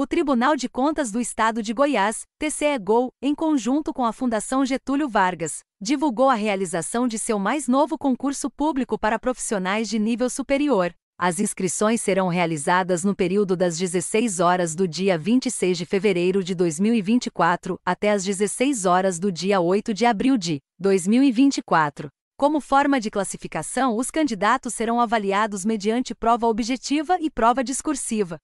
o Tribunal de Contas do Estado de Goiás, TCE-GOL, em conjunto com a Fundação Getúlio Vargas, divulgou a realização de seu mais novo concurso público para profissionais de nível superior. As inscrições serão realizadas no período das 16 horas do dia 26 de fevereiro de 2024 até as 16 horas do dia 8 de abril de 2024. Como forma de classificação, os candidatos serão avaliados mediante prova objetiva e prova discursiva.